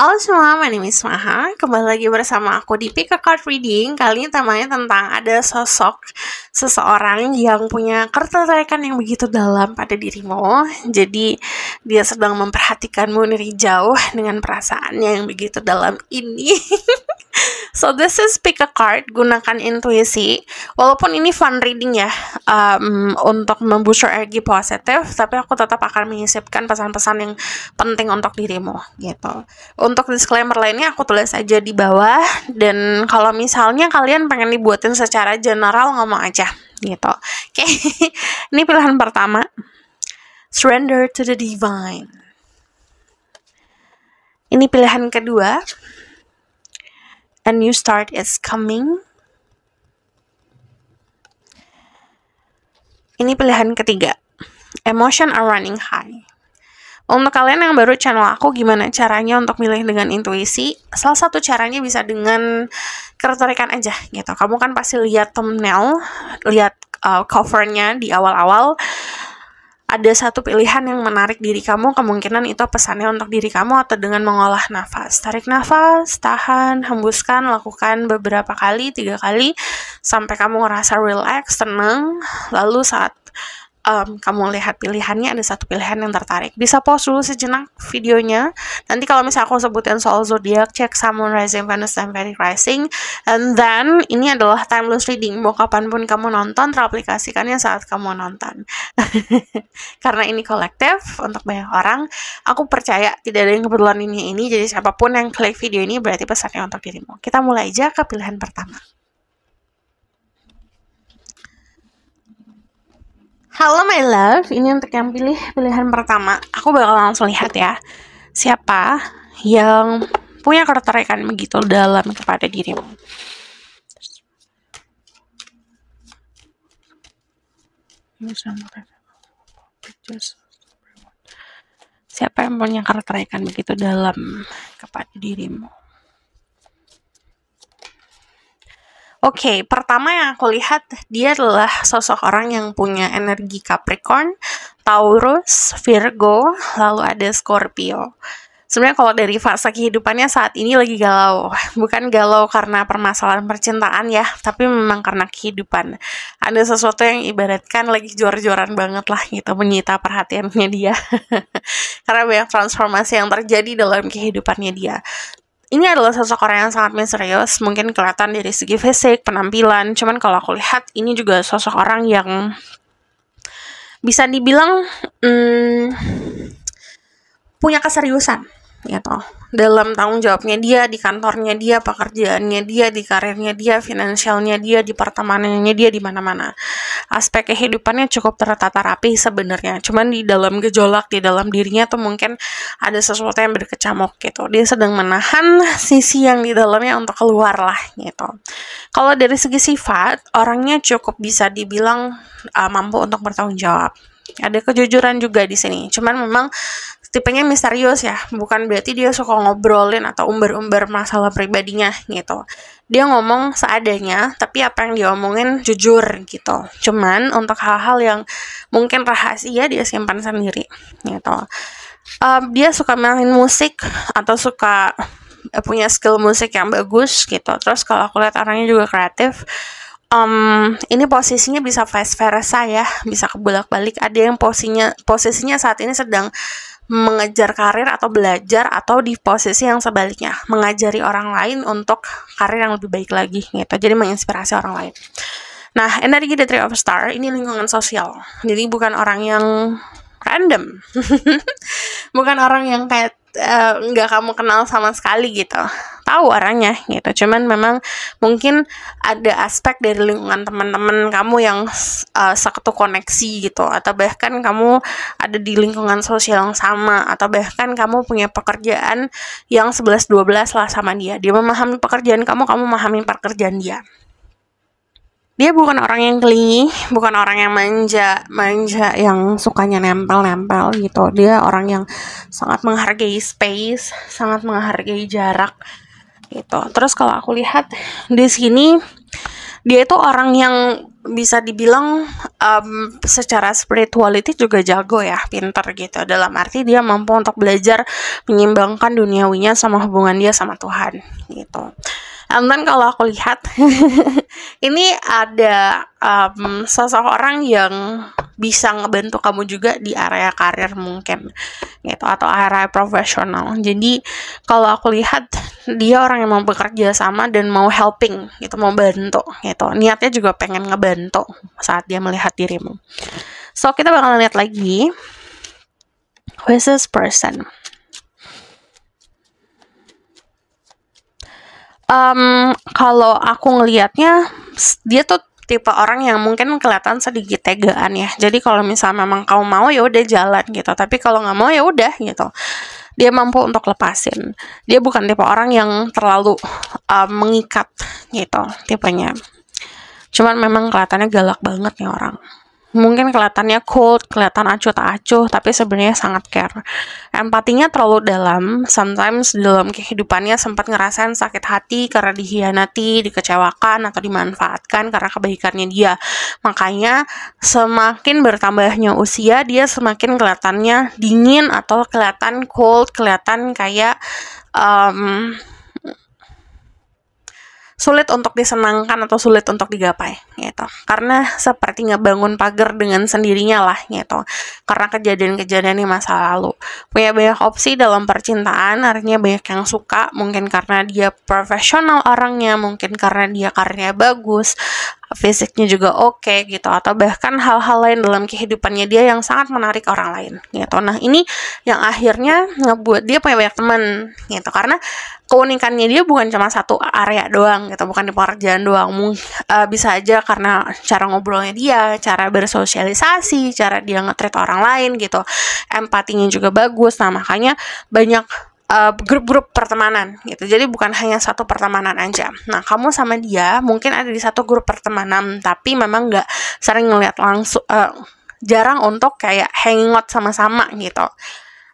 Halo semua, my name is Maha. Kembali lagi bersama aku di Pick a Card Reading. Kali ini temanya tentang ada sosok seseorang yang punya ketertarikan yang begitu dalam pada dirimu. Jadi dia sedang memperhatikanmu dari jauh dengan perasaannya yang begitu dalam ini. so this is pick a card, gunakan intuisi. Walaupun ini fun reading ya, um, untuk membusur energi positif, tapi aku tetap akan menyisipkan pesan-pesan yang penting untuk dirimu gitu. Untuk disclaimer lainnya aku tulis aja di bawah dan kalau misalnya kalian pengen dibuatin secara general ngomong aja gitu. Oke, okay. ini pilihan pertama. Surrender to the divine. Ini pilihan kedua. A new start is coming. Ini pilihan ketiga. Emotion are running high. Untuk kalian yang baru channel aku, gimana caranya untuk milih dengan intuisi? Salah satu caranya bisa dengan keretorikan aja gitu. Kamu kan pasti lihat thumbnail, lihat uh, covernya di awal-awal ada satu pilihan yang menarik diri kamu, kemungkinan itu pesannya untuk diri kamu atau dengan mengolah nafas. Tarik nafas, tahan, hembuskan, lakukan beberapa kali, tiga kali, sampai kamu ngerasa relax, tenang. Lalu saat um, kamu lihat pilihannya ada satu pilihan yang tertarik bisa pause dulu sejenak videonya nanti kalau misalnya aku sebutin soal zodiak cek Saturn rising Venus dan Venus rising and then ini adalah timeless reading mau kapanpun kamu nonton teraplikasikannya saat kamu nonton karena ini kolektif untuk banyak orang aku percaya tidak ada yang kebetulan ini ini jadi siapapun yang klik video ini berarti pesannya untuk dirimu kita mulai aja ke pilihan pertama Halo my love, ini untuk yang pilih pilihan pertama. Aku bakal langsung lihat ya siapa yang punya ketertarikan begitu dalam kepada dirimu. Siapa yang punya ketertarikan begitu dalam kepada dirimu? Oke, okay, pertama yang aku lihat dia adalah sosok orang yang punya energi Capricorn, Taurus, Virgo, lalu ada Scorpio. Sebenarnya kalau dari fase kehidupannya saat ini lagi galau, bukan galau karena permasalahan percintaan ya, tapi memang karena kehidupan. Ada sesuatu yang ibaratkan lagi jor-joran banget lah gitu menyita perhatiannya dia. karena banyak transformasi yang terjadi dalam kehidupannya dia ini adalah sosok orang yang sangat misterius, mungkin kelihatan dari segi fisik, penampilan, cuman kalau aku lihat ini juga sosok orang yang bisa dibilang hmm, punya keseriusan gitu dalam tanggung jawabnya dia di kantornya dia pekerjaannya dia di karirnya dia finansialnya dia di pertemanannya dia di mana-mana aspek kehidupannya cukup tertata rapi sebenarnya cuman di dalam gejolak di dalam dirinya tuh mungkin ada sesuatu yang berkecamuk gitu dia sedang menahan sisi yang di dalamnya untuk keluar lah gitu kalau dari segi sifat orangnya cukup bisa dibilang uh, mampu untuk bertanggung jawab ada kejujuran juga di sini. Cuman memang tipenya misterius ya bukan berarti dia suka ngobrolin atau umbar-umbar masalah pribadinya gitu dia ngomong seadanya tapi apa yang dia omongin jujur gitu cuman untuk hal-hal yang mungkin rahasia dia simpan sendiri gitu um, dia suka mainin musik atau suka eh, punya skill musik yang bagus gitu terus kalau aku lihat orangnya juga kreatif um, ini posisinya bisa vice versa ya, bisa kebolak balik. Ada yang posisinya posisinya saat ini sedang mengejar karir atau belajar atau di posisi yang sebaliknya mengajari orang lain untuk karir yang lebih baik lagi gitu jadi menginspirasi orang lain nah energi the three of star ini lingkungan sosial jadi bukan orang yang random bukan orang yang kayak eh, nggak uh, kamu kenal sama sekali gitu tahu orangnya gitu cuman memang mungkin ada aspek dari lingkungan teman-teman kamu yang uh, satu koneksi gitu atau bahkan kamu ada di lingkungan sosial yang sama atau bahkan kamu punya pekerjaan yang 11 12 lah sama dia dia memahami pekerjaan kamu kamu memahami pekerjaan dia dia bukan orang yang kelingi, bukan orang yang manja, manja yang sukanya nempel-nempel gitu. Dia orang yang sangat menghargai space, sangat menghargai jarak, gitu. Terus kalau aku lihat di sini dia itu orang yang bisa dibilang um, secara spirituality juga jago ya, pinter gitu. Dalam arti dia mampu untuk belajar menyimbangkan duniawinya sama hubungan dia sama Tuhan gitu. And kalau aku lihat ini ada um, orang yang bisa ngebantu kamu juga di area karir mungkin gitu atau area profesional jadi kalau aku lihat dia orang yang mau bekerja sama dan mau helping gitu mau bantu gitu niatnya juga pengen ngebantu saat dia melihat dirimu so kita bakal lihat lagi who is this person um, kalau aku ngelihatnya dia tuh tipe orang yang mungkin kelihatan sedikit tegaan ya jadi kalau misalnya memang kamu mau ya udah jalan gitu tapi kalau nggak mau ya udah gitu dia mampu untuk lepasin dia bukan tipe orang yang terlalu uh, mengikat gitu tipenya cuman memang kelihatannya galak banget nih orang mungkin kelihatannya cold, kelihatan acuh tak acuh, tapi sebenarnya sangat care. Empatinya terlalu dalam, sometimes dalam kehidupannya sempat ngerasain sakit hati karena dihianati, dikecewakan, atau dimanfaatkan karena kebaikannya dia. Makanya semakin bertambahnya usia, dia semakin kelihatannya dingin atau kelihatan cold, kelihatan kayak um, sulit untuk disenangkan atau sulit untuk digapai gitu. Karena seperti ngebangun pagar dengan sendirinya lah gitu. Karena kejadian-kejadian di masa lalu. Punya banyak opsi dalam percintaan, artinya banyak yang suka mungkin karena dia profesional orangnya, mungkin karena dia karirnya bagus, fisiknya juga oke okay, gitu atau bahkan hal-hal lain dalam kehidupannya dia yang sangat menarik orang lain gitu nah ini yang akhirnya ngebuat dia punya banyak teman gitu karena keunikannya dia bukan cuma satu area doang gitu bukan di pekerjaan doang mungkin uh, eh, bisa aja karena cara ngobrolnya dia cara bersosialisasi cara dia ngetreat orang lain gitu empatinya juga bagus nah makanya banyak Eh, grup-grup uh, pertemanan gitu. Jadi bukan hanya satu pertemanan aja. Nah, kamu sama dia mungkin ada di satu grup pertemanan, tapi memang nggak sering ngeliat langsung, uh, jarang untuk kayak hangout sama-sama gitu.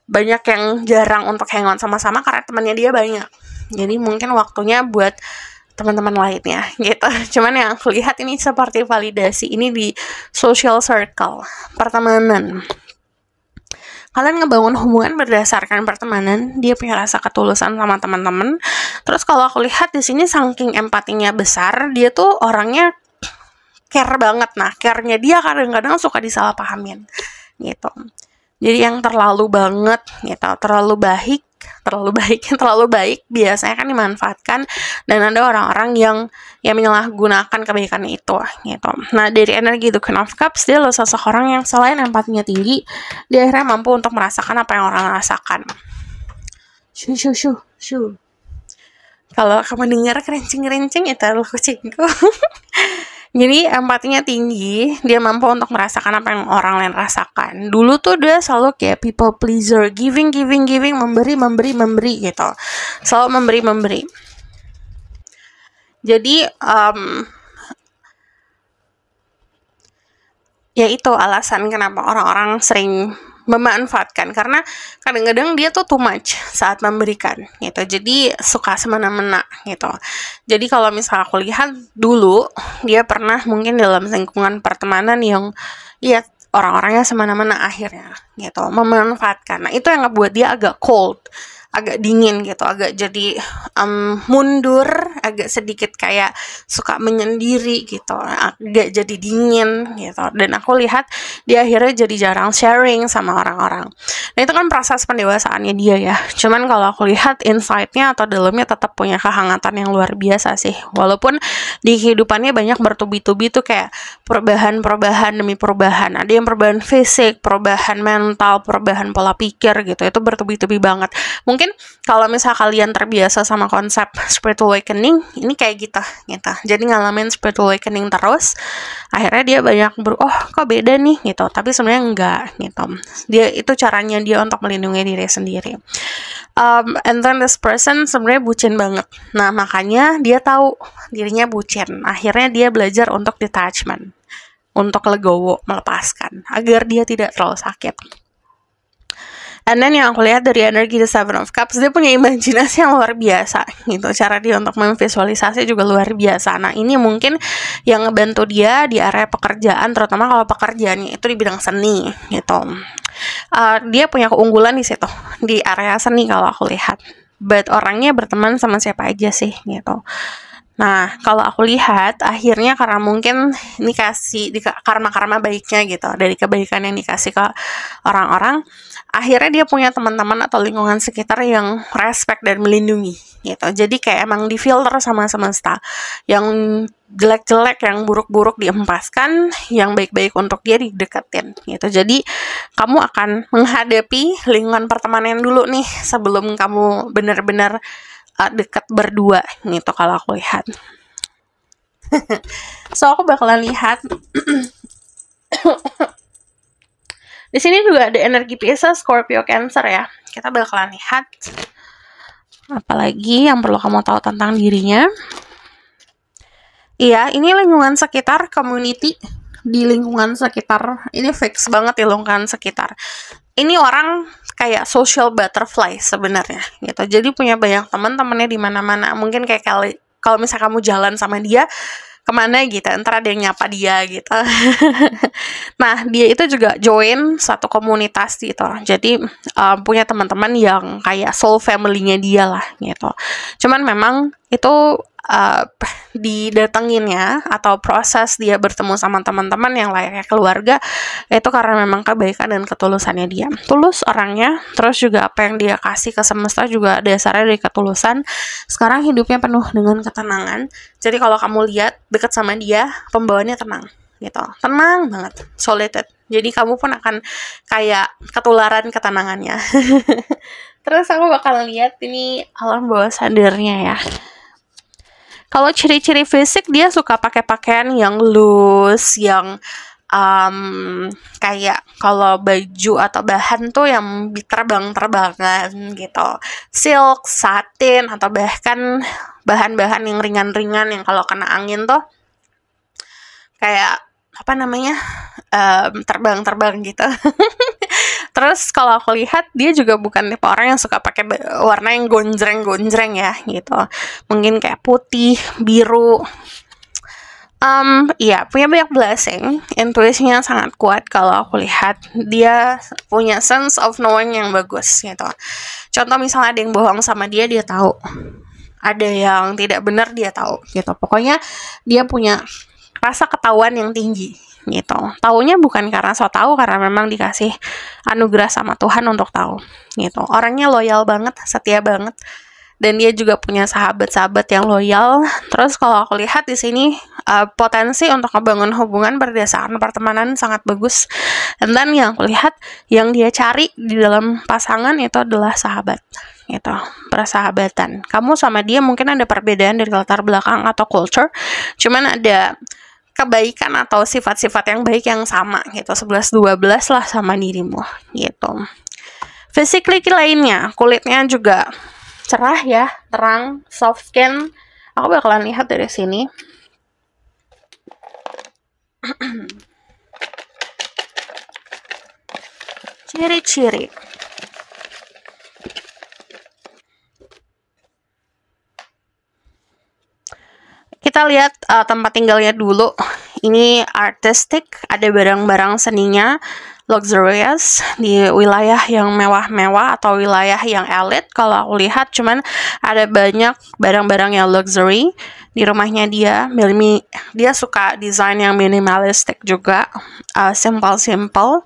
Banyak yang jarang untuk hangout sama-sama karena temannya dia banyak. Jadi mungkin waktunya buat teman-teman lainnya gitu. Cuman yang aku lihat ini seperti validasi ini di social circle, pertemanan kalian ngebangun hubungan berdasarkan pertemanan dia punya rasa ketulusan sama teman-teman terus kalau aku lihat di sini saking empatinya besar dia tuh orangnya care banget nah carenya dia kadang-kadang suka disalahpahamin gitu jadi yang terlalu banget gitu terlalu baik terlalu baik terlalu baik biasanya kan dimanfaatkan dan ada orang-orang yang yang menyalahgunakan kebaikan itu gitu nah dari energi the Queen of Cups dia loh seseorang yang selain empatinya tinggi dia akhirnya mampu untuk merasakan apa yang orang rasakan shu shu shu shu kalau kamu dengar kerincing-kerincing itu ya adalah kucingku Jadi empatinya tinggi, dia mampu untuk merasakan apa yang orang lain rasakan. Dulu tuh dia selalu kayak people pleaser, giving, giving, giving, memberi, memberi, memberi gitu. Selalu memberi, memberi. Jadi, um, ya itu alasan kenapa orang-orang sering memanfaatkan karena kadang-kadang dia tuh too much saat memberikan gitu jadi suka semena-mena gitu jadi kalau misal aku lihat dulu dia pernah mungkin dalam lingkungan pertemanan yang ya orang-orangnya semena-mena akhirnya gitu memanfaatkan nah itu yang ngebuat dia agak cold agak dingin gitu agak jadi um, mundur agak sedikit kayak suka menyendiri gitu agak jadi dingin gitu dan aku lihat dia akhirnya jadi jarang sharing sama orang-orang nah itu kan proses pendewasaannya dia ya cuman kalau aku lihat insightnya atau dalamnya tetap punya kehangatan yang luar biasa sih walaupun di kehidupannya banyak bertubi-tubi tuh kayak perubahan-perubahan demi perubahan ada yang perubahan fisik perubahan mental perubahan pola pikir gitu itu bertubi-tubi banget mungkin kalau misal kalian terbiasa sama konsep spiritual awakening anjing ini kayak gitu gitu jadi ngalamin spiritual awakening terus akhirnya dia banyak ber oh kok beda nih gitu tapi sebenarnya enggak gitu dia itu caranya dia untuk melindungi diri sendiri um, and then this person sebenarnya bucin banget nah makanya dia tahu dirinya bucin akhirnya dia belajar untuk detachment untuk legowo melepaskan agar dia tidak terlalu sakit And then yang aku lihat dari energi The Seven of Cups, dia punya imajinasi yang luar biasa gitu. Cara dia untuk memvisualisasi juga luar biasa. Nah ini mungkin yang ngebantu dia di area pekerjaan, terutama kalau pekerjaannya itu di bidang seni gitu. Uh, dia punya keunggulan di situ, di area seni kalau aku lihat. But orangnya berteman sama siapa aja sih gitu. Nah, kalau aku lihat akhirnya karena mungkin ini kasih di karma-karma baiknya gitu dari kebaikan yang dikasih ke orang-orang, akhirnya dia punya teman-teman atau lingkungan sekitar yang respect dan melindungi gitu. Jadi kayak emang di filter sama semesta. Yang jelek-jelek, yang buruk-buruk diempaskan, yang baik-baik untuk dia dideketin gitu. Jadi kamu akan menghadapi lingkungan pertemanan dulu nih sebelum kamu benar-benar uh, dekat berdua gitu kalau aku lihat so aku bakalan lihat di sini juga ada energi Pisces, Scorpio, Cancer ya. Kita bakalan lihat apalagi yang perlu kamu tahu tentang dirinya. Iya, ini lingkungan sekitar community di lingkungan sekitar. Ini fix banget di lingkungan sekitar ini orang kayak social butterfly sebenarnya gitu. Jadi punya banyak teman, temannya di mana-mana. Mungkin kayak kalau kalau misal kamu jalan sama dia kemana gitu, entar ada yang nyapa dia gitu. nah dia itu juga join satu komunitas gitu. Jadi um, punya teman-teman yang kayak soul family-nya dia lah gitu. Cuman memang itu uh, didatengin ya atau proses dia bertemu sama teman-teman yang layaknya keluarga itu karena memang kebaikan dan ketulusannya dia tulus orangnya terus juga apa yang dia kasih ke semesta juga dasarnya dari ketulusan sekarang hidupnya penuh dengan ketenangan jadi kalau kamu lihat dekat sama dia pembawanya tenang gitu tenang banget solitude jadi kamu pun akan kayak ketularan ketenangannya terus aku bakal lihat ini alam bawah sadarnya ya kalau ciri-ciri fisik dia suka pakai pakaian yang loose, yang um, kayak kalau baju atau bahan tuh yang terbang-terbangan gitu silk satin atau bahkan bahan-bahan yang ringan-ringan yang kalau kena angin tuh kayak apa namanya terbang-terbang gitu. Terus kalau aku lihat dia juga bukan tipe orang yang suka pakai warna yang gonjreng-gonjreng ya gitu. Mungkin kayak putih, biru. Um, iya punya banyak blessing, intuisinya sangat kuat kalau aku lihat dia punya sense of knowing yang bagus gitu. Contoh misalnya ada yang bohong sama dia dia tahu, ada yang tidak benar dia tahu gitu. Pokoknya dia punya rasa ketahuan yang tinggi gitu. Taunya bukan karena so tahu karena memang dikasih anugerah sama Tuhan untuk tahu gitu. Orangnya loyal banget, setia banget. Dan dia juga punya sahabat-sahabat yang loyal. Terus kalau aku lihat di sini uh, potensi untuk membangun hubungan berdasarkan pertemanan sangat bagus. Dan yang aku lihat yang dia cari di dalam pasangan itu adalah sahabat gitu persahabatan kamu sama dia mungkin ada perbedaan dari latar belakang atau culture cuman ada kebaikan atau sifat-sifat yang baik yang sama gitu 11 12 lah sama dirimu gitu physically lainnya kulitnya juga cerah ya terang soft skin aku bakalan lihat dari sini ciri-ciri Kita lihat uh, tempat tinggalnya dulu. Ini artistik ada barang-barang seninya, luxurious di wilayah yang mewah-mewah atau wilayah yang elit. Kalau aku lihat cuman ada banyak barang-barang yang luxury di rumahnya dia. Milmi dia suka desain yang minimalistik juga, Uh, eh, simple -simple.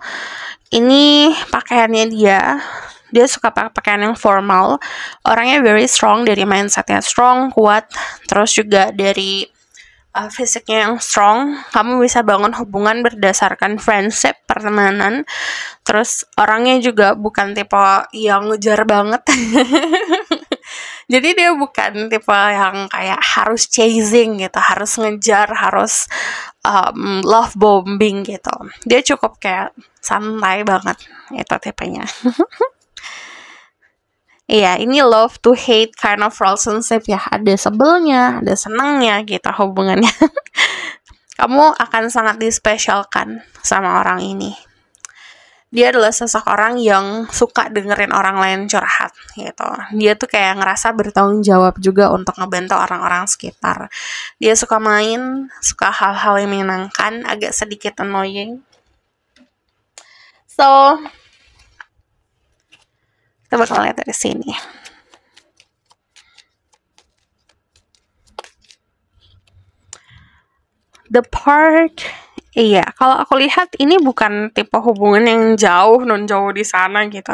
Ini pakaiannya dia dia suka pakai pakaian yang formal orangnya very strong dari mindsetnya strong kuat terus juga dari uh, fisiknya yang strong kamu bisa bangun hubungan berdasarkan friendship pertemanan terus orangnya juga bukan tipe yang ngejar banget jadi dia bukan tipe yang kayak harus chasing gitu harus ngejar harus um, love bombing gitu dia cukup kayak santai banget itu tipenya Iya, ini love to hate kind of relationship ya. Ada sebelnya, ada senengnya gitu hubungannya. Kamu akan sangat dispesialkan sama orang ini. Dia adalah sosok orang yang suka dengerin orang lain curhat gitu. Dia tuh kayak ngerasa bertanggung jawab juga untuk ngebantu orang-orang sekitar. Dia suka main, suka hal-hal yang menyenangkan, agak sedikit annoying. So, kita bakal lihat dari sini the park Iya, kalau aku lihat ini bukan tipe hubungan yang jauh, non jauh di sana gitu,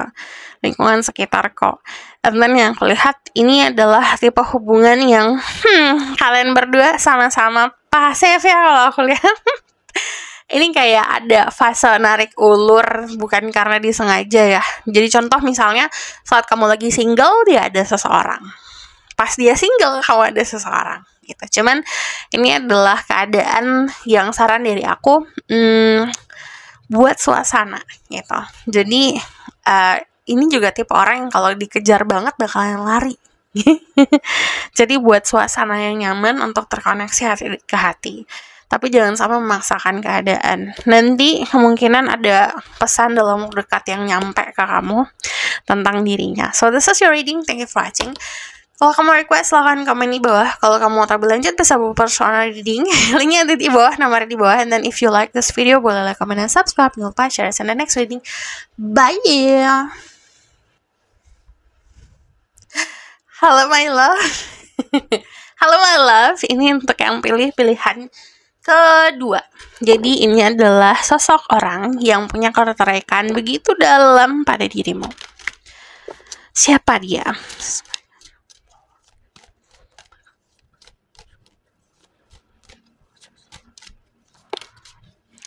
lingkungan sekitar kok. And then yang aku lihat ini adalah tipe hubungan yang hmm, kalian berdua sama-sama pasif ya kalau aku lihat. ini kayak ada fase narik ulur bukan karena disengaja ya. Jadi contoh misalnya saat kamu lagi single dia ada seseorang. Pas dia single kamu ada seseorang gitu. Cuman ini adalah keadaan yang saran dari aku hmm, buat suasana gitu. Jadi uh, ini juga tipe orang yang kalau dikejar banget bakalan lari. Jadi buat suasana yang nyaman untuk terkoneksi hati ke hati tapi jangan sampai memaksakan keadaan. Nanti kemungkinan ada pesan dalam dekat yang nyampe ke kamu tentang dirinya. So this is your reading. Thank you for watching. Kalau kamu request, silahkan komen di bawah. Kalau kamu mau tahu lanjut, bisa buat personal reading. Linknya ada di bawah, nomor di bawah. And then if you like this video, boleh like, comment, dan subscribe. Jangan lupa share. And the next reading. Bye! Halo my love. Halo my love. Ini untuk yang pilih pilihan Kedua, jadi ini adalah sosok orang yang punya ketertarikan begitu dalam pada dirimu. Siapa dia?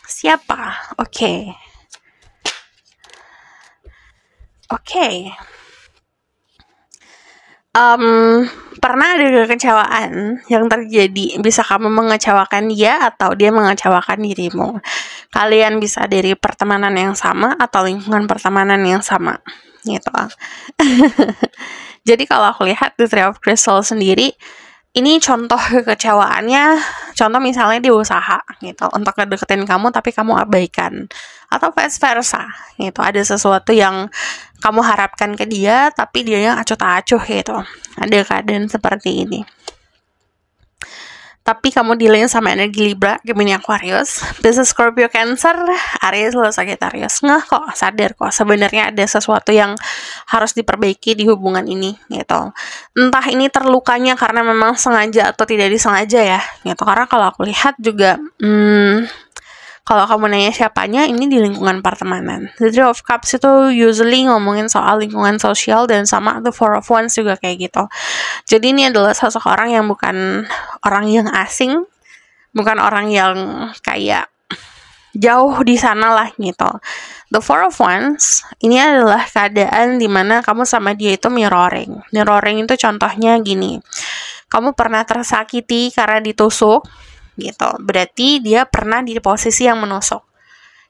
Siapa? Oke. Okay. Oke. Okay um, pernah ada kekecewaan yang terjadi bisa kamu mengecewakan dia atau dia mengecewakan dirimu kalian bisa dari pertemanan yang sama atau lingkungan pertemanan yang sama gitu jadi kalau aku lihat di Three of Crystal sendiri ini contoh kekecewaannya contoh misalnya di usaha gitu untuk ngedeketin kamu tapi kamu abaikan atau vice versa gitu ada sesuatu yang kamu harapkan ke dia tapi dia yang acuh tak acuh gitu ada keadaan seperti ini tapi kamu dealing sama energi Libra, Gemini Aquarius, Pisces Scorpio Cancer, Aries lo Sagittarius. Nggak kok, sadar kok sebenarnya ada sesuatu yang harus diperbaiki di hubungan ini gitu. Entah ini terlukanya karena memang sengaja atau tidak disengaja ya gitu. Karena kalau aku lihat juga hmm, kalau kamu nanya siapanya ini di lingkungan pertemanan the three of cups itu usually ngomongin soal lingkungan sosial dan sama the four of wands juga kayak gitu jadi ini adalah sosok orang yang bukan orang yang asing bukan orang yang kayak jauh di sana lah gitu. The Four of Wands ini adalah keadaan dimana kamu sama dia itu mirroring. Mirroring itu contohnya gini, kamu pernah tersakiti karena ditusuk, gitu. Berarti dia pernah di posisi yang menusuk.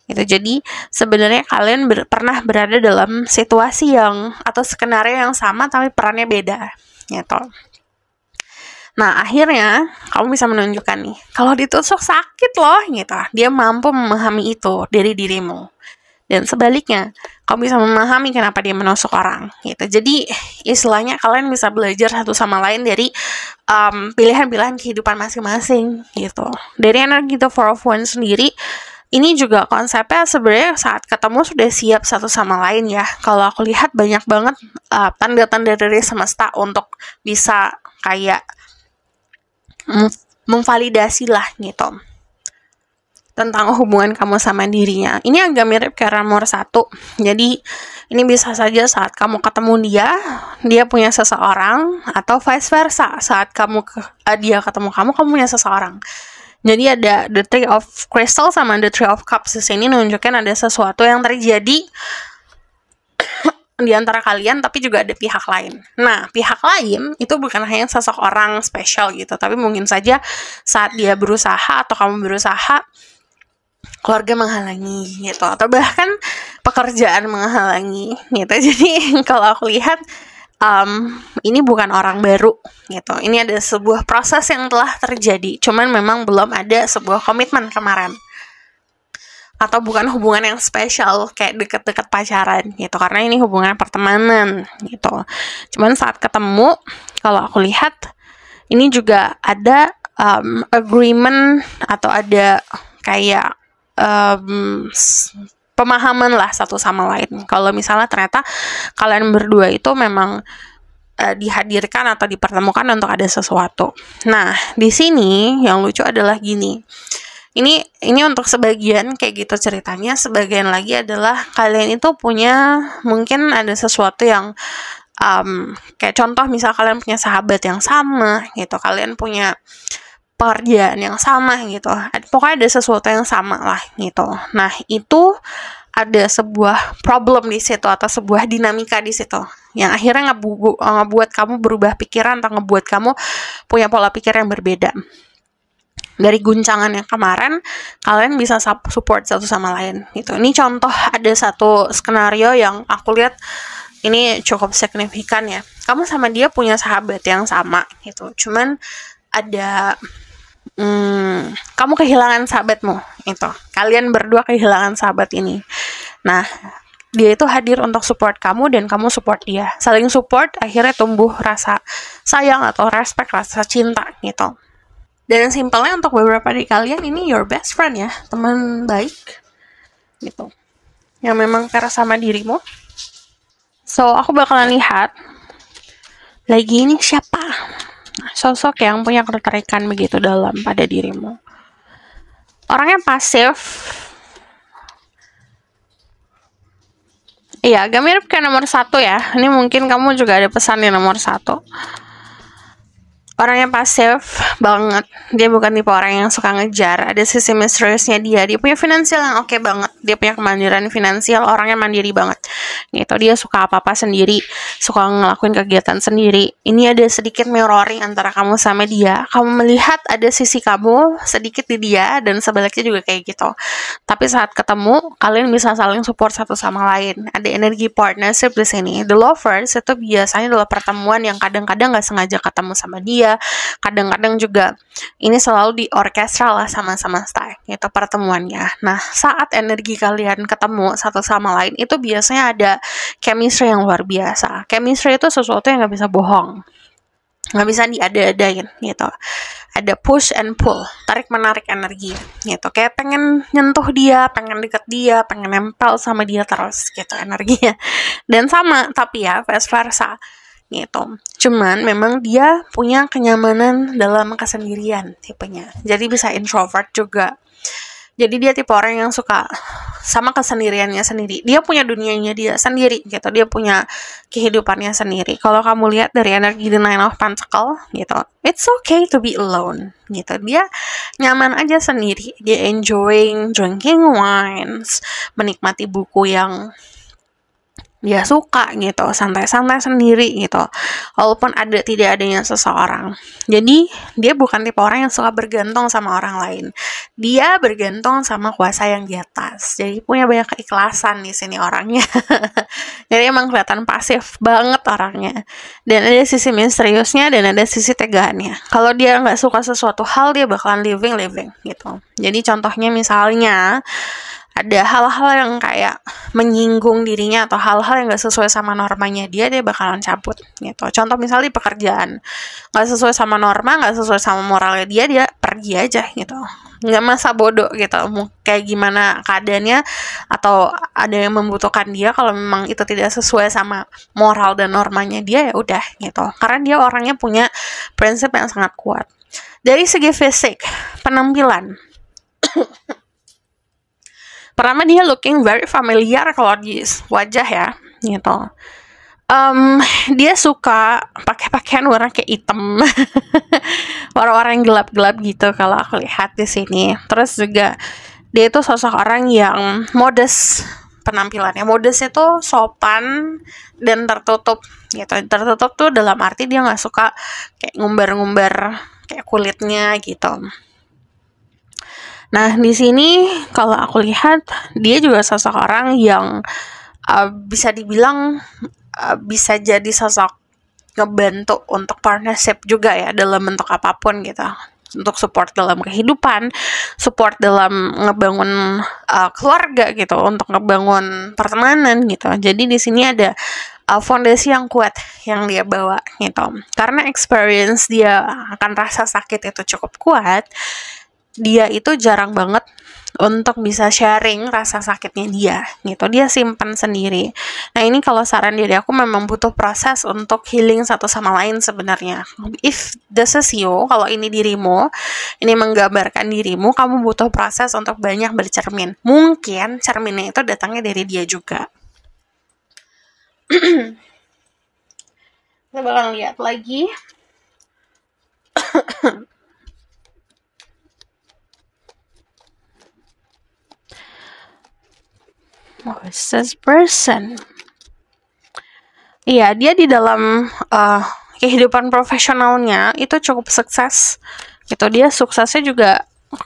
Gitu. Jadi sebenarnya kalian ber pernah berada dalam situasi yang atau skenario yang sama tapi perannya beda gitu. Nah, akhirnya kamu bisa menunjukkan nih, kalau ditusuk sakit loh gitu. Dia mampu memahami itu dari dirimu. Dan sebaliknya, kamu bisa memahami kenapa dia menusuk orang gitu jadi istilahnya kalian bisa belajar satu sama lain dari pilihan um, pilihan-pilihan kehidupan masing-masing gitu dari energi the four of one sendiri ini juga konsepnya sebenarnya saat ketemu sudah siap satu sama lain ya. Kalau aku lihat banyak banget tanda uh, tanda-tanda dari semesta untuk bisa kayak memvalidasi lah gitu tentang hubungan kamu sama dirinya. Ini agak mirip kayak nomor satu. Jadi ini bisa saja saat kamu ketemu dia, dia punya seseorang, atau vice versa saat kamu uh, dia ketemu kamu, kamu punya seseorang. Jadi ada the three of crystal sama the three of cups di sini nunjukin ada sesuatu yang terjadi di antara kalian tapi juga ada pihak lain. Nah, pihak lain itu bukan hanya sosok orang spesial gitu, tapi mungkin saja saat dia berusaha atau kamu berusaha keluarga menghalangi gitu atau bahkan pekerjaan menghalangi gitu jadi kalau aku lihat um, ini bukan orang baru gitu ini ada sebuah proses yang telah terjadi cuman memang belum ada sebuah komitmen kemarin atau bukan hubungan yang spesial kayak deket-deket pacaran gitu karena ini hubungan pertemanan gitu cuman saat ketemu kalau aku lihat ini juga ada um, agreement atau ada kayak um, pemahaman lah satu sama lain. Kalau misalnya ternyata kalian berdua itu memang e, dihadirkan atau dipertemukan untuk ada sesuatu. Nah, di sini yang lucu adalah gini. Ini ini untuk sebagian kayak gitu ceritanya, sebagian lagi adalah kalian itu punya mungkin ada sesuatu yang um, kayak contoh misal kalian punya sahabat yang sama gitu, kalian punya pekerjaan yang sama gitu. Pokoknya ada sesuatu yang sama lah gitu. Nah, itu ada sebuah problem di situ atau sebuah dinamika di situ yang akhirnya ngebu eh, ngebuat kamu berubah pikiran atau ngebuat kamu punya pola pikir yang berbeda. Dari guncangan yang kemarin, kalian bisa support satu sama lain gitu. Ini contoh ada satu skenario yang aku lihat ini cukup signifikan ya. Kamu sama dia punya sahabat yang sama gitu. Cuman ada hmm, kamu kehilangan sahabatmu itu kalian berdua kehilangan sahabat ini nah dia itu hadir untuk support kamu dan kamu support dia saling support akhirnya tumbuh rasa sayang atau respect rasa cinta gitu dan simpelnya untuk beberapa di kalian ini your best friend ya teman baik gitu yang memang pair sama dirimu so aku bakalan lihat lagi ini siapa sosok yang punya ketertarikan begitu dalam pada dirimu. Orangnya pasif. Iya, agak mirip kayak nomor satu ya. Ini mungkin kamu juga ada pesan di nomor satu orang yang pasif banget dia bukan tipe orang yang suka ngejar ada sisi misteriusnya dia dia punya finansial yang oke okay banget dia punya kemandirian finansial orangnya mandiri banget gitu dia suka apa apa sendiri suka ngelakuin kegiatan sendiri ini ada sedikit mirroring antara kamu sama dia kamu melihat ada sisi kamu sedikit di dia dan sebaliknya juga kayak gitu tapi saat ketemu kalian bisa saling support satu sama lain ada energi partnership di sini the lovers itu biasanya adalah pertemuan yang kadang-kadang nggak -kadang sengaja ketemu sama dia kadang-kadang juga ini selalu di orkestra lah sama sama stay gitu pertemuannya nah saat energi kalian ketemu satu sama lain itu biasanya ada chemistry yang luar biasa chemistry itu sesuatu yang nggak bisa bohong nggak bisa diada-adain gitu ada push and pull tarik menarik energi gitu kayak pengen nyentuh dia pengen deket dia pengen nempel sama dia terus gitu energinya dan sama tapi ya vice versa gitu. Cuman memang dia punya kenyamanan dalam kesendirian tipenya. Jadi bisa introvert juga. Jadi dia tipe orang yang suka sama kesendiriannya sendiri. Dia punya dunianya dia sendiri gitu. Dia punya kehidupannya sendiri. Kalau kamu lihat dari energi The Nine of Pentacles gitu, it's okay to be alone gitu. Dia nyaman aja sendiri. Dia enjoying drinking wines, menikmati buku yang dia suka gitu santai-santai sendiri gitu walaupun ada tidak adanya seseorang jadi dia bukan tipe orang yang suka bergantung sama orang lain dia bergantung sama kuasa yang di atas jadi punya banyak keikhlasan di sini orangnya jadi emang kelihatan pasif banget orangnya dan ada sisi misteriusnya dan ada sisi tegaannya kalau dia nggak suka sesuatu hal dia bakalan living living gitu jadi contohnya misalnya ada hal-hal yang kayak menyinggung dirinya atau hal-hal yang gak sesuai sama normanya dia dia bakalan cabut gitu contoh misalnya di pekerjaan gak sesuai sama norma gak sesuai sama moralnya dia dia pergi aja gitu nggak masa bodoh gitu Mau kayak gimana keadaannya atau ada yang membutuhkan dia kalau memang itu tidak sesuai sama moral dan normanya dia ya udah gitu karena dia orangnya punya prinsip yang sangat kuat dari segi fisik penampilan Pertama dia looking very familiar kalau di wajah ya, gitu. Um, dia suka pakai pakaian warna kayak hitam, warna-warna yang gelap-gelap gitu kalau aku lihat di sini. Terus juga dia itu sosok orang yang modest penampilannya modesnya itu sopan dan tertutup gitu tertutup tuh dalam arti dia nggak suka kayak ngumbar-ngumbar kayak kulitnya gitu Nah, di sini kalau aku lihat dia juga sosok orang yang uh, bisa dibilang uh, bisa jadi sosok ngebantu untuk partnership juga ya dalam bentuk apapun gitu. Untuk support dalam kehidupan, support dalam ngebangun uh, keluarga gitu, untuk ngebangun pertemanan gitu. Jadi di sini ada uh, fondasi yang kuat yang dia bawa gitu. Karena experience dia akan rasa sakit itu cukup kuat dia itu jarang banget untuk bisa sharing rasa sakitnya dia gitu dia simpan sendiri nah ini kalau saran dari aku memang butuh proses untuk healing satu sama lain sebenarnya if this is you kalau ini dirimu ini menggambarkan dirimu kamu butuh proses untuk banyak bercermin mungkin cerminnya itu datangnya dari dia juga kita bakal lihat lagi Moses person. Iya, dia di dalam uh, kehidupan profesionalnya itu cukup sukses. Gitu dia suksesnya juga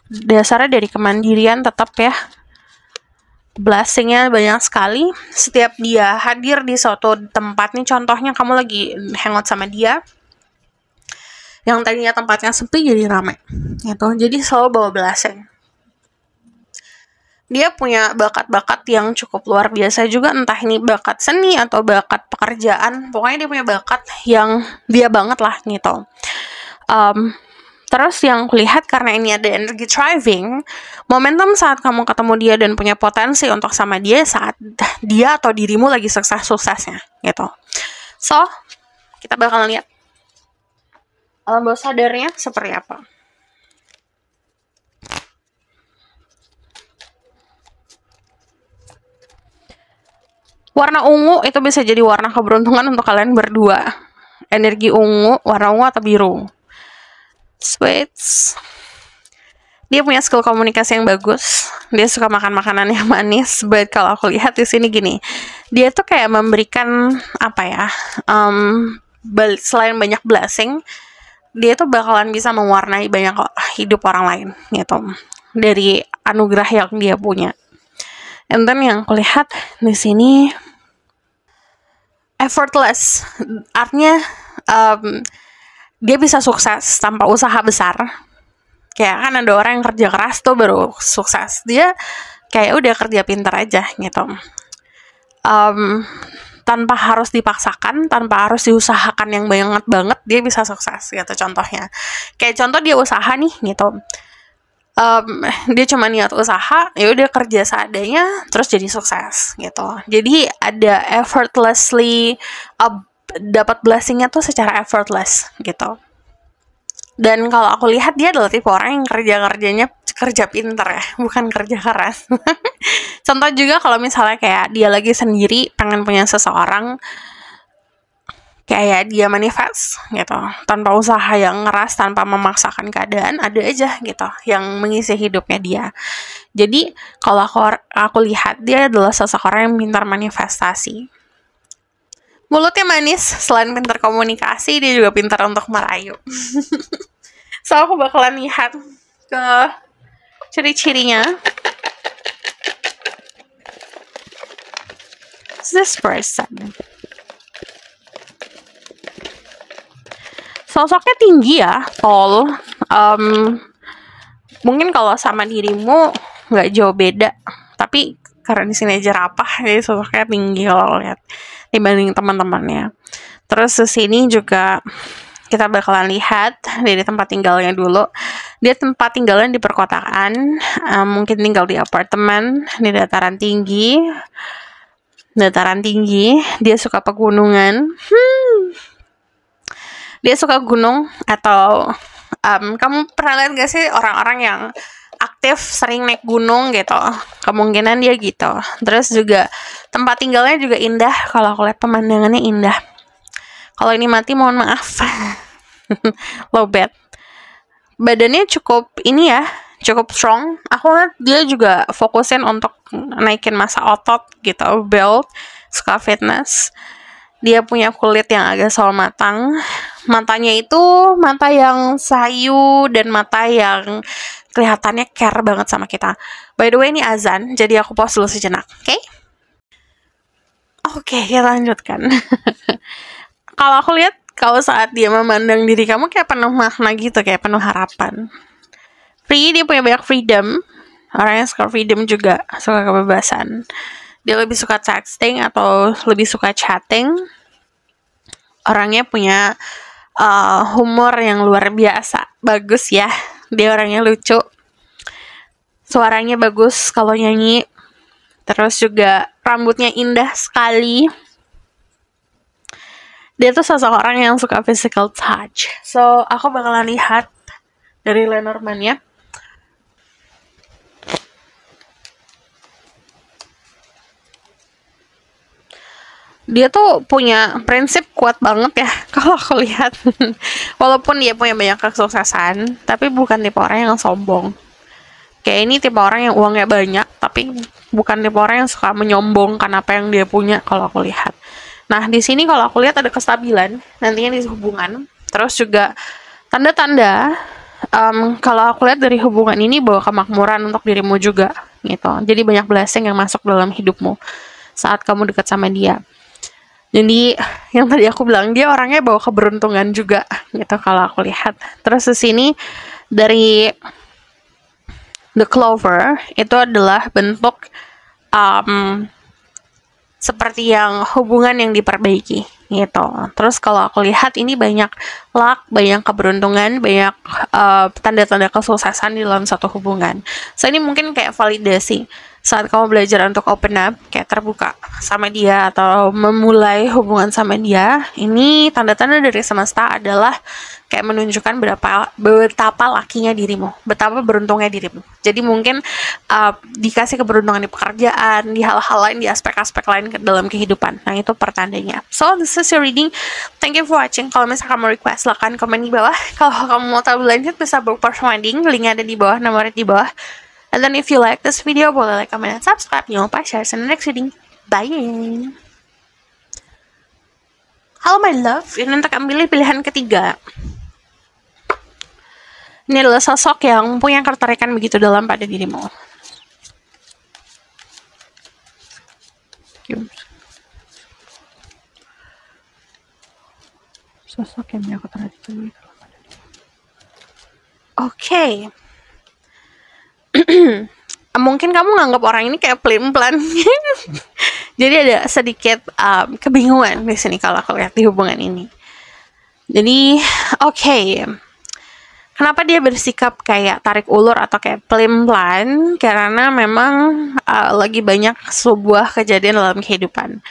dasarnya dari kemandirian tetap ya. Blessingnya banyak sekali. Setiap dia hadir di suatu tempat nih, contohnya kamu lagi hangout sama dia, yang tadinya tempatnya sepi jadi ramai, gitu jadi selalu bawa blessing dia punya bakat-bakat yang cukup luar biasa juga entah ini bakat seni atau bakat pekerjaan pokoknya dia punya bakat yang dia banget lah gitu um, terus yang kulihat karena ini ada energi thriving momentum saat kamu ketemu dia dan punya potensi untuk sama dia saat dia atau dirimu lagi sukses-suksesnya gitu so kita bakal lihat alam bawah sadarnya seperti apa Warna ungu itu bisa jadi warna keberuntungan untuk kalian berdua. Energi ungu, warna ungu atau biru. Sweet. Dia punya skill komunikasi yang bagus. Dia suka makan makanan yang manis. But kalau aku lihat di sini gini, dia tuh kayak memberikan apa ya? Um, selain banyak blessing, dia tuh bakalan bisa mewarnai banyak hidup orang lain gitu dari anugerah yang dia punya. And then yang kulihat di sini effortless artinya um, dia bisa sukses tanpa usaha besar kayak kan ada orang yang kerja keras tuh baru sukses dia kayak udah kerja pinter aja gitu um, tanpa harus dipaksakan, tanpa harus diusahakan yang banget banget, dia bisa sukses gitu contohnya. Kayak contoh dia usaha nih gitu um, dia cuma niat usaha ya udah kerja seadanya terus jadi sukses gitu jadi ada effortlessly uh, dapat blessingnya tuh secara effortless gitu dan kalau aku lihat dia adalah tipe orang yang kerja kerjanya kerja pinter ya bukan kerja keras contoh juga kalau misalnya kayak dia lagi sendiri pengen punya seseorang kayak dia manifest gitu tanpa usaha yang ngeras tanpa memaksakan keadaan ada aja gitu yang mengisi hidupnya dia jadi kalau aku, aku lihat dia adalah seseorang yang pintar manifestasi mulutnya manis selain pintar komunikasi dia juga pintar untuk merayu so aku bakalan lihat ke ciri-cirinya this person sosoknya tinggi ya tall um, mungkin kalau sama dirimu nggak jauh beda tapi karena di sini aja rapah jadi sosoknya tinggi kalau lihat dibanding teman-temannya terus di sini juga kita bakalan lihat dari tempat tinggalnya dulu dia tempat tinggalnya di perkotaan um, mungkin tinggal di apartemen di dataran tinggi dataran tinggi dia suka pegunungan hmm dia suka gunung atau um, kamu pernah lihat gak sih orang-orang yang aktif sering naik gunung gitu kemungkinan dia gitu terus juga tempat tinggalnya juga indah kalau aku lihat pemandangannya indah kalau ini mati mohon maaf low bed badannya cukup ini ya cukup strong aku lihat dia juga fokusin untuk naikin masa otot gitu build suka fitness dia punya kulit yang agak soal matang. Matanya itu mata yang sayu dan mata yang kelihatannya care banget sama kita. By the way, ini azan, jadi aku pause dulu sejenak, oke? Okay? Oke, okay, kita lanjutkan. Kalau aku lihat kalau saat dia memandang diri kamu kayak penuh makna gitu, kayak penuh harapan. Free, dia punya banyak freedom. Orangnya suka freedom juga, suka kebebasan dia lebih suka texting atau lebih suka chatting orangnya punya uh, humor yang luar biasa bagus ya dia orangnya lucu suaranya bagus kalau nyanyi terus juga rambutnya indah sekali dia tuh seseorang yang suka physical touch so aku bakalan lihat dari Lenormand ya dia tuh punya prinsip kuat banget ya kalau aku lihat walaupun dia punya banyak kesuksesan tapi bukan tipe orang yang sombong kayak ini tipe orang yang uangnya banyak tapi bukan tipe orang yang suka menyombong karena apa yang dia punya kalau aku lihat nah di sini kalau aku lihat ada kestabilan nantinya di hubungan terus juga tanda-tanda um, kalau aku lihat dari hubungan ini bawa kemakmuran untuk dirimu juga gitu jadi banyak blessing yang masuk dalam hidupmu saat kamu dekat sama dia jadi yang tadi aku bilang dia orangnya bawa keberuntungan juga gitu kalau aku lihat. Terus di sini dari the clover itu adalah bentuk um, seperti yang hubungan yang diperbaiki gitu. Terus kalau aku lihat ini banyak luck, banyak keberuntungan, banyak uh, tanda-tanda uh, kesuksesan di dalam satu hubungan. So ini mungkin kayak validasi saat kamu belajar untuk open up kayak terbuka sama dia atau memulai hubungan sama dia ini tanda-tanda dari semesta adalah kayak menunjukkan berapa betapa lakinya dirimu betapa beruntungnya dirimu jadi mungkin uh, dikasih keberuntungan di pekerjaan di hal-hal lain di aspek-aspek lain ke dalam kehidupan nah itu pertandanya so this is your reading thank you for watching kalau misalnya kamu request silahkan komen di bawah kalau kamu mau tahu lanjut bisa book personal reading linknya ada di bawah nomornya di bawah And then if you like this video, boleh like, comment, and subscribe. Jangan lupa share. in the next reading. Bye! Halo my love, ini untuk ambil pilihan ketiga. Ini adalah sosok yang punya ketertarikan begitu dalam pada dirimu. Sosok yang punya ketertarikan begitu dalam pada dirimu. Oke. Okay. mungkin kamu nganggap orang ini kayak plan plan jadi ada sedikit um, kebingungan di sini kalau aku lihat di hubungan ini jadi oke okay. kenapa dia bersikap kayak tarik ulur atau kayak plan-plan karena memang uh, lagi banyak sebuah kejadian dalam kehidupan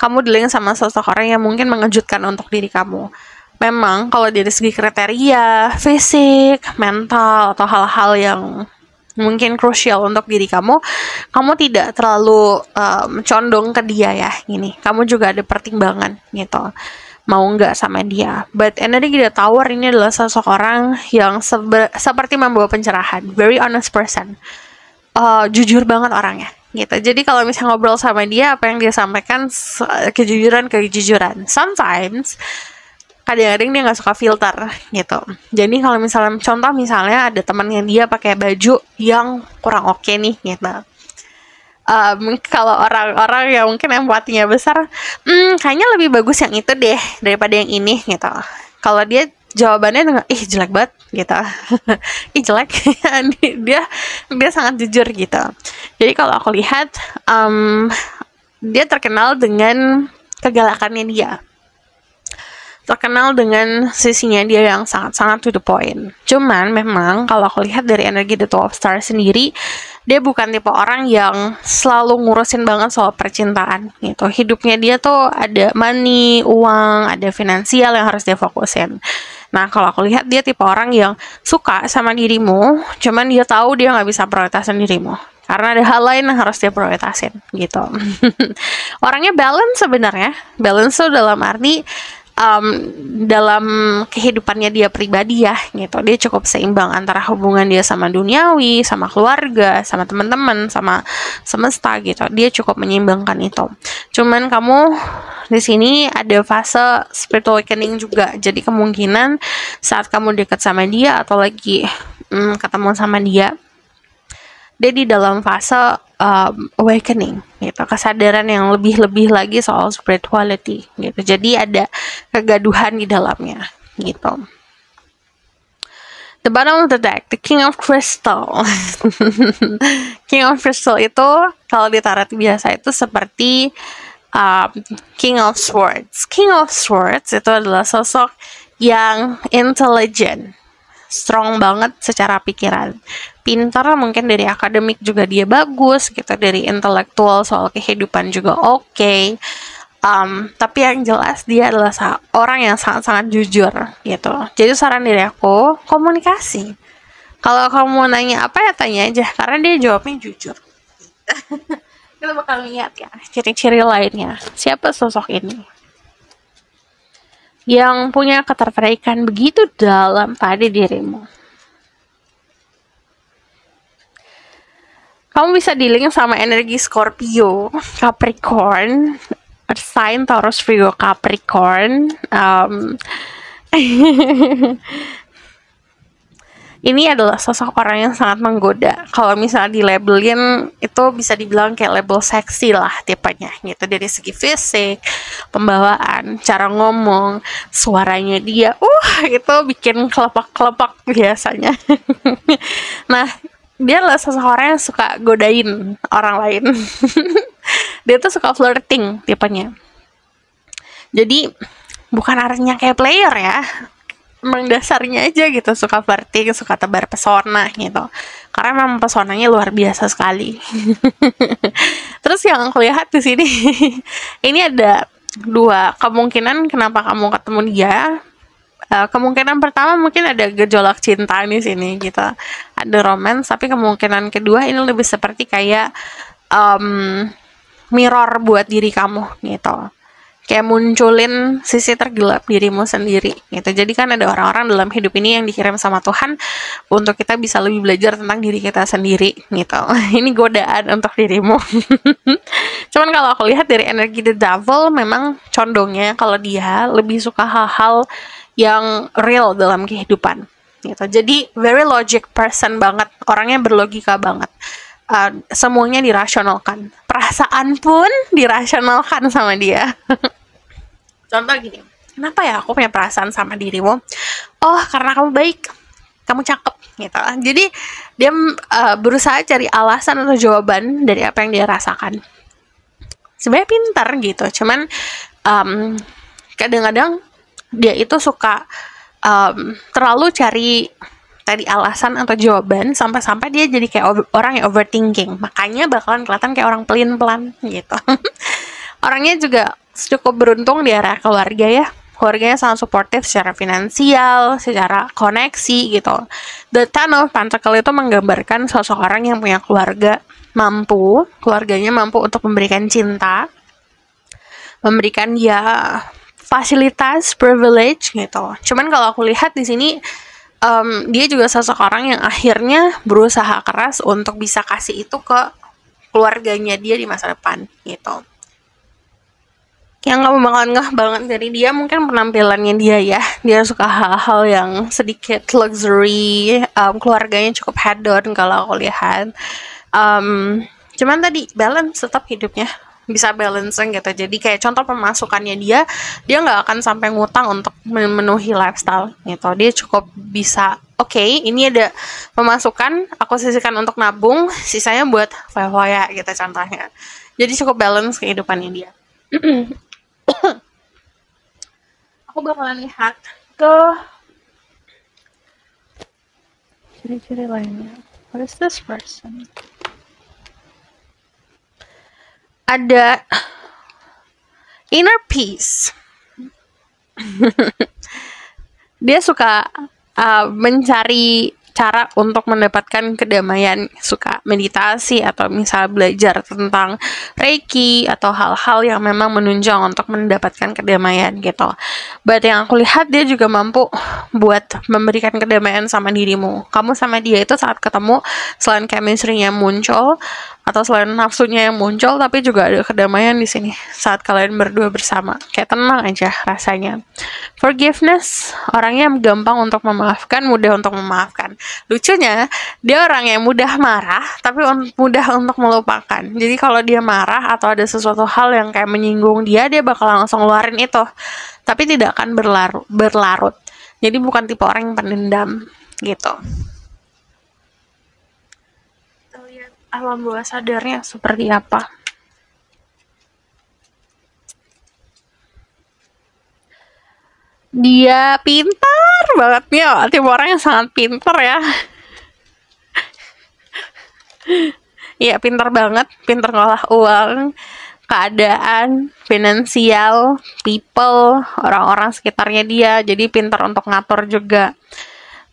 kamu dealing sama sosok orang yang mungkin mengejutkan untuk diri kamu memang kalau dari segi kriteria fisik mental atau hal-hal yang mungkin krusial untuk diri kamu, kamu tidak terlalu um, condong ke dia ya, gini. Kamu juga ada pertimbangan gitu, mau nggak sama dia. But energi the Tower ini adalah sosok orang yang seperti membawa pencerahan, very honest person, uh, jujur banget orangnya gitu. Jadi kalau misalnya ngobrol sama dia, apa yang dia sampaikan kejujuran kejujuran. Sometimes kadang-kadang dia nggak suka filter gitu jadi kalau misalnya contoh misalnya ada temannya dia pakai baju yang kurang oke okay nih gitu um, kalau orang-orang yang mungkin empatinya besar, hmm, kayaknya lebih bagus yang itu deh daripada yang ini gitu. Kalau dia jawabannya dengan ih jelek banget gitu, ih jelek, dia dia sangat jujur gitu. Jadi kalau aku lihat, um, dia terkenal dengan kegalakannya dia terkenal dengan sisinya dia yang sangat-sangat to the point. Cuman memang kalau aku lihat dari energi The 12 Star sendiri, dia bukan tipe orang yang selalu ngurusin banget soal percintaan gitu. Hidupnya dia tuh ada money, uang, ada finansial yang harus dia fokusin. Nah, kalau aku lihat dia tipe orang yang suka sama dirimu, cuman dia tahu dia nggak bisa prioritasin dirimu karena ada hal lain yang harus dia prioritasin gitu. Orangnya balance sebenarnya. Balance tuh dalam arti um, dalam kehidupannya dia pribadi ya gitu dia cukup seimbang antara hubungan dia sama duniawi sama keluarga sama teman-teman sama semesta gitu dia cukup menyeimbangkan itu cuman kamu di sini ada fase spiritual awakening juga jadi kemungkinan saat kamu dekat sama dia atau lagi hmm, ketemu sama dia dia di dalam fase um, awakening gitu kesadaran yang lebih lebih lagi soal spirituality gitu jadi ada kegaduhan di dalamnya gitu The bottom of the deck, the King of Crystal. King of Crystal itu kalau di tarot biasa itu seperti um, King of Swords. King of Swords itu adalah sosok yang intelligent, strong banget secara pikiran. Pintar mungkin dari akademik juga dia bagus gitu, dari intelektual soal kehidupan juga oke. Okay. Um, tapi yang jelas dia adalah orang yang sangat-sangat jujur gitu. Jadi saran dari aku, komunikasi. Kalau kamu mau nanya apa ya tanya aja, karena dia jawabnya jujur. Kita bakal lihat ya ciri-ciri lainnya. Siapa sosok ini? yang punya ketertarikan begitu dalam pada dirimu. Kamu bisa dealing sama energi Scorpio, Capricorn, sign Taurus Virgo Capricorn. Um, ini adalah sosok orang yang sangat menggoda. Kalau misalnya di labelin itu bisa dibilang kayak label seksi lah tipenya gitu dari segi fisik, pembawaan, cara ngomong, suaranya dia, uh itu bikin kelepak-kelepak biasanya. nah, dia adalah sosok orang yang suka godain orang lain. dia tuh suka flirting tipenya. Jadi bukan artinya kayak player ya emang dasarnya aja gitu suka flirting suka tebar pesona gitu karena memang pesonanya luar biasa sekali terus yang aku lihat di sini ini ada dua kemungkinan kenapa kamu ketemu dia eh, kemungkinan pertama mungkin ada gejolak cinta di sini gitu ada romance tapi kemungkinan kedua ini lebih seperti kayak um, mirror buat diri kamu gitu kayak munculin sisi tergelap dirimu sendiri gitu. Jadi kan ada orang-orang dalam hidup ini yang dikirim sama Tuhan untuk kita bisa lebih belajar tentang diri kita sendiri gitu. Ini godaan untuk dirimu. Cuman kalau aku lihat dari energi the devil memang condongnya kalau dia lebih suka hal-hal yang real dalam kehidupan gitu. Jadi very logic person banget, orangnya berlogika banget. Uh, semuanya dirasionalkan. Perasaan pun dirasionalkan sama dia. Contoh gini, kenapa ya aku punya perasaan sama dirimu? Oh, karena kamu baik, kamu cakep gitu. Jadi dia uh, berusaha cari alasan atau jawaban dari apa yang dia rasakan. Sebenarnya pintar gitu, cuman um, kadang-kadang dia itu suka um, terlalu cari tadi alasan atau jawaban sampai-sampai dia jadi kayak orang yang overthinking makanya bakalan kelihatan kayak orang pelin pelan gitu orangnya juga cukup beruntung di area keluarga ya keluarganya sangat suportif secara finansial, secara koneksi gitu. The Ten of Pentacles itu menggambarkan sosok orang yang punya keluarga mampu, keluarganya mampu untuk memberikan cinta, memberikan ya fasilitas, privilege gitu. Cuman kalau aku lihat di sini um, dia juga sosok orang yang akhirnya berusaha keras untuk bisa kasih itu ke keluarganya dia di masa depan gitu yang nggak membanggakan banget dari dia mungkin penampilannya dia ya dia suka hal-hal yang sedikit luxury um, keluarganya cukup hedon kalau aku lihat um, cuman tadi balance tetap hidupnya bisa balancing gitu jadi kayak contoh pemasukannya dia dia nggak akan sampai ngutang untuk memenuhi lifestyle gitu dia cukup bisa oke okay, ini ada pemasukan aku sisihkan untuk nabung sisanya buat foya-foya gitu contohnya jadi cukup balance kehidupannya dia aku bakalan lihat ke ciri-ciri lainnya. What is this person? Ada inner peace. Dia suka uh, mencari cara untuk mendapatkan kedamaian suka meditasi atau misal belajar tentang reiki atau hal-hal yang memang menunjang untuk mendapatkan kedamaian gitu but yang aku lihat dia juga mampu buat memberikan kedamaian sama dirimu kamu sama dia itu saat ketemu selain chemistry-nya muncul atau selain nafsunya yang muncul tapi juga ada kedamaian di sini saat kalian berdua bersama kayak tenang aja rasanya forgiveness orangnya gampang untuk memaafkan mudah untuk memaafkan lucunya dia orang yang mudah marah tapi mudah untuk melupakan jadi kalau dia marah atau ada sesuatu hal yang kayak menyinggung dia dia bakal langsung ngeluarin itu tapi tidak akan berlarut berlarut jadi bukan tipe orang yang pendendam gitu alam bawah sadarnya seperti apa. Dia pintar banget nih, ya, tim orang yang sangat pintar ya. Iya, pintar banget, pintar ngolah uang, keadaan, finansial, people, orang-orang sekitarnya dia. Jadi pintar untuk ngatur juga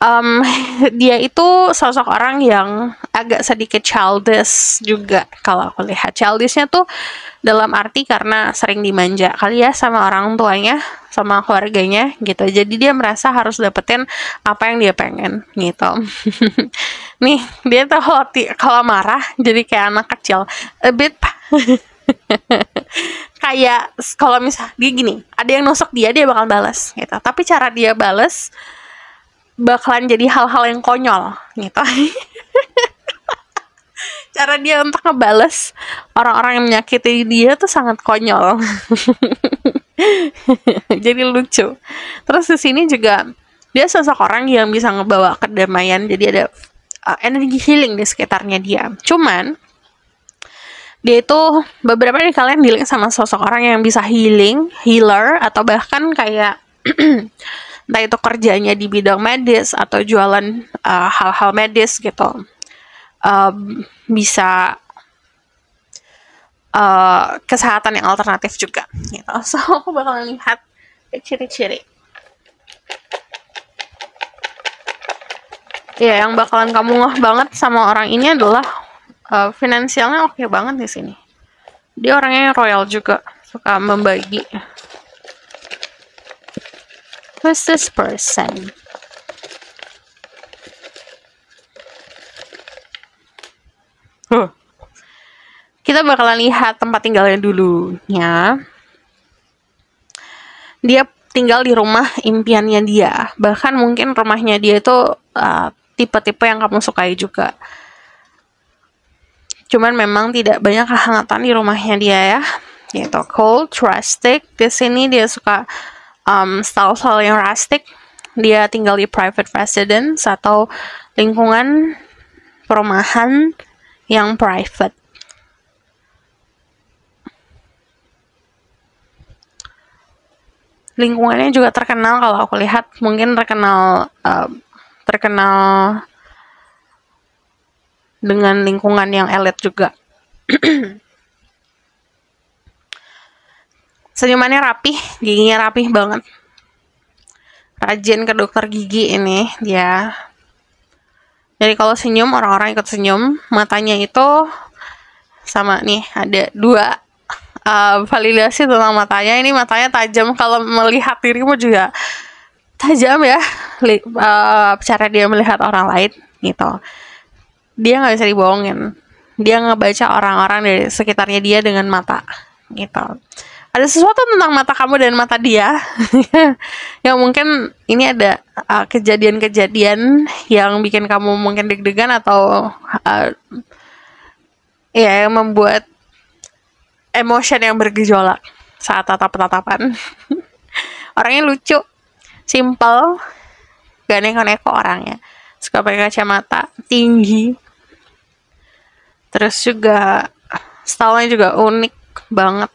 um, dia itu sosok orang yang agak sedikit childish juga kalau aku lihat childishnya tuh dalam arti karena sering dimanja kali ya sama orang tuanya sama keluarganya gitu jadi dia merasa harus dapetin apa yang dia pengen gitu nih dia tuh kalau marah jadi kayak anak kecil a bit kayak kalau misalnya dia gini ada yang nusuk dia dia bakal balas gitu tapi cara dia balas bakalan jadi hal-hal yang konyol gitu cara dia untuk ngebales orang-orang yang menyakiti dia tuh sangat konyol jadi lucu terus di sini juga dia sosok orang yang bisa ngebawa kedamaian jadi ada uh, energi healing di sekitarnya dia cuman dia itu beberapa dari kalian dealing sama sosok orang yang bisa healing healer atau bahkan kayak entah itu kerjanya di bidang medis atau jualan eh, hal-hal uh, medis gitu uh, bisa uh, kesehatan yang alternatif juga gitu so aku bakal lihat ciri-ciri ya yang bakalan kamu ngeh banget sama orang ini adalah uh, finansialnya oke okay banget di sini dia orangnya royal juga suka membagi Who's this person? Huh. Kita bakalan lihat tempat tinggalnya dulu ya. Dia tinggal di rumah impiannya dia. Bahkan mungkin rumahnya dia itu tipe uh, tipe-tipe yang kamu sukai juga. Cuman memang tidak banyak kehangatan di rumahnya dia ya. Yaitu cold, rustic. Di sini dia suka um, style-style yang rustic dia tinggal di private residence atau lingkungan perumahan yang private. Lingkungannya juga terkenal kalau aku lihat mungkin terkenal uh, terkenal dengan lingkungan yang elit juga. senyumannya rapih giginya rapih banget rajin ke dokter gigi ini dia ya. jadi kalau senyum orang-orang ikut senyum matanya itu sama nih ada dua uh, validasi tentang matanya ini matanya tajam kalau melihat dirimu juga tajam ya li, uh, eh, cara dia melihat orang lain gitu dia nggak bisa dibohongin dia ngebaca orang-orang dari sekitarnya dia dengan mata gitu ada sesuatu tentang mata kamu dan mata dia yang mungkin ini ada uh, kejadian-kejadian uh, yang bikin kamu mungkin deg-degan atau uh, ya yang membuat emotion yang bergejolak saat tatap-tatapan orangnya lucu simple gak neko-neko orangnya suka pakai kacamata tinggi terus juga stylenya juga unik banget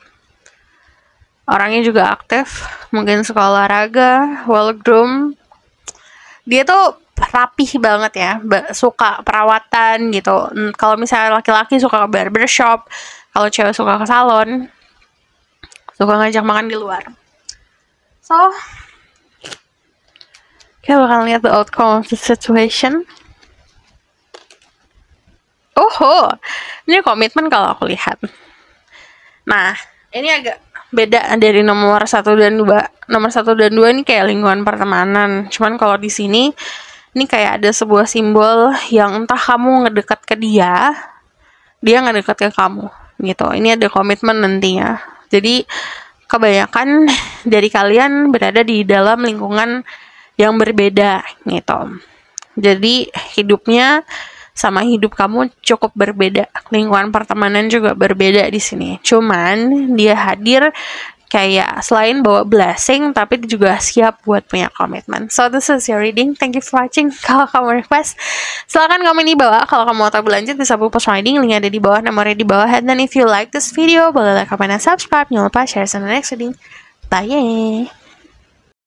orangnya juga aktif mungkin suka olahraga well groom dia tuh rapih banget ya suka perawatan gitu kalau misalnya laki-laki suka ke barbershop kalau cewek suka ke salon suka ngajak makan di luar so kita bakal lihat the outcome of the situation oh ini komitmen kalau aku lihat. Nah, ini agak beda dari nomor satu dan dua nomor satu dan dua ini kayak lingkungan pertemanan cuman kalau di sini ini kayak ada sebuah simbol yang entah kamu ngedekat ke dia dia ngedekat ke kamu gitu ini ada komitmen nantinya jadi kebanyakan dari kalian berada di dalam lingkungan yang berbeda gitu jadi hidupnya sama hidup kamu cukup berbeda. Lingkungan pertemanan juga berbeda di sini. Cuman dia hadir kayak selain bawa blessing tapi juga siap buat punya komitmen. So this is your reading. Thank you for watching. Kalau kamu request, silakan komen di bawah. Kalau kamu mau tahu lanjut bisa post reading. Link ada di bawah, nomornya di bawah. And then if you like this video, boleh like, comment, and subscribe. Jangan lupa share sama next reading. Bye.